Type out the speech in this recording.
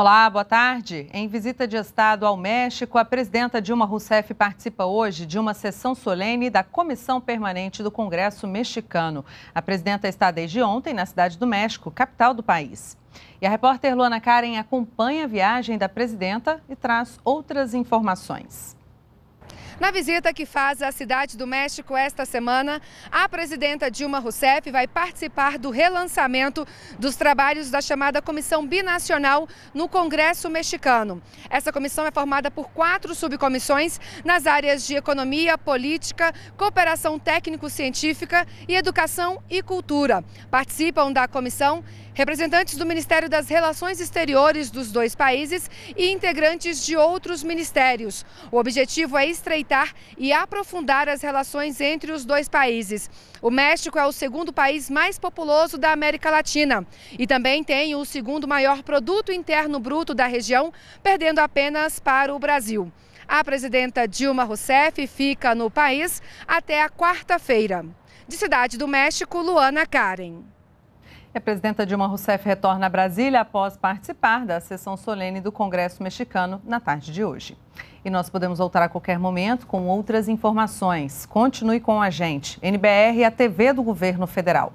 Olá, boa tarde. Em visita de Estado ao México, a presidenta Dilma Rousseff participa hoje de uma sessão solene da Comissão Permanente do Congresso Mexicano. A presidenta está desde ontem na Cidade do México, capital do país. E a repórter Luana Karen acompanha a viagem da presidenta e traz outras informações. Na visita que faz à cidade do México esta semana, a presidenta Dilma Rousseff vai participar do relançamento dos trabalhos da chamada Comissão Binacional no Congresso Mexicano. Essa comissão é formada por quatro subcomissões nas áreas de economia, política, cooperação técnico-científica e educação e cultura. Participam da comissão Representantes do Ministério das Relações Exteriores dos dois países e integrantes de outros ministérios. O objetivo é estreitar e aprofundar as relações entre os dois países. O México é o segundo país mais populoso da América Latina e também tem o segundo maior produto interno bruto da região, perdendo apenas para o Brasil. A presidenta Dilma Rousseff fica no país até a quarta-feira. De Cidade do México, Luana Karen a presidenta Dilma Rousseff retorna a Brasília após participar da sessão solene do Congresso Mexicano na tarde de hoje. E nós podemos voltar a qualquer momento com outras informações. Continue com a gente. NBR a TV do Governo Federal.